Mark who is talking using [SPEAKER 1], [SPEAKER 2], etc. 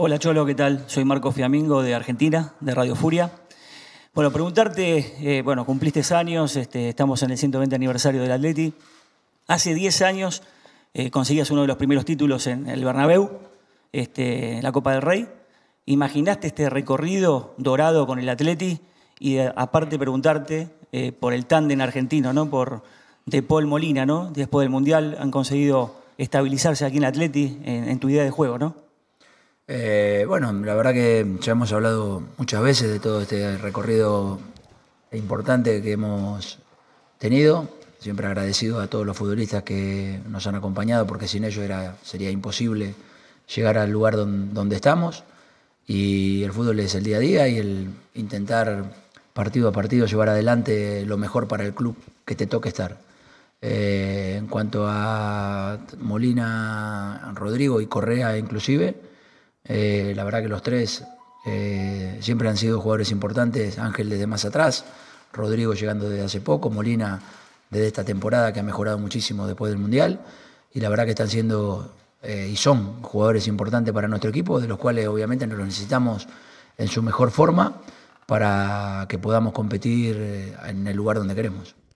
[SPEAKER 1] Hola Cholo, ¿qué tal? Soy Marco Fiamingo de Argentina, de Radio Furia. Bueno, preguntarte, eh, bueno, cumpliste años, este, estamos en el 120 aniversario del Atleti. Hace 10 años eh, conseguías uno de los primeros títulos en el Bernabéu, este, en la Copa del Rey. ¿Imaginaste este recorrido dorado con el Atleti? Y eh, aparte preguntarte por el tándem argentino, ¿no? Por De Paul Molina, ¿no? Después del Mundial han conseguido estabilizarse aquí en el Atleti en tu idea de juego, ¿no?
[SPEAKER 2] Eh, bueno, la verdad que ya hemos hablado muchas veces de todo este recorrido importante que hemos tenido. Siempre agradecido a todos los futbolistas que nos han acompañado, porque sin ellos era, sería imposible llegar al lugar donde, estamos. Y el fútbol es el día a día y el intentar partido a partido llevar adelante lo mejor para el club que te toque estar. Eh, en cuanto a Molina, Rodrigo y Correa inclusive, eh, la verdad que los tres eh, siempre han sido jugadores importantes, Ángel desde más atrás, Rodrigo llegando desde hace poco, Molina desde esta temporada que ha mejorado muchísimo después del Mundial, y la verdad que están siendo eh, y son jugadores importantes para nuestro equipo, de los cuales obviamente nos los necesitamos en su mejor forma para que podamos competir en el lugar donde queremos.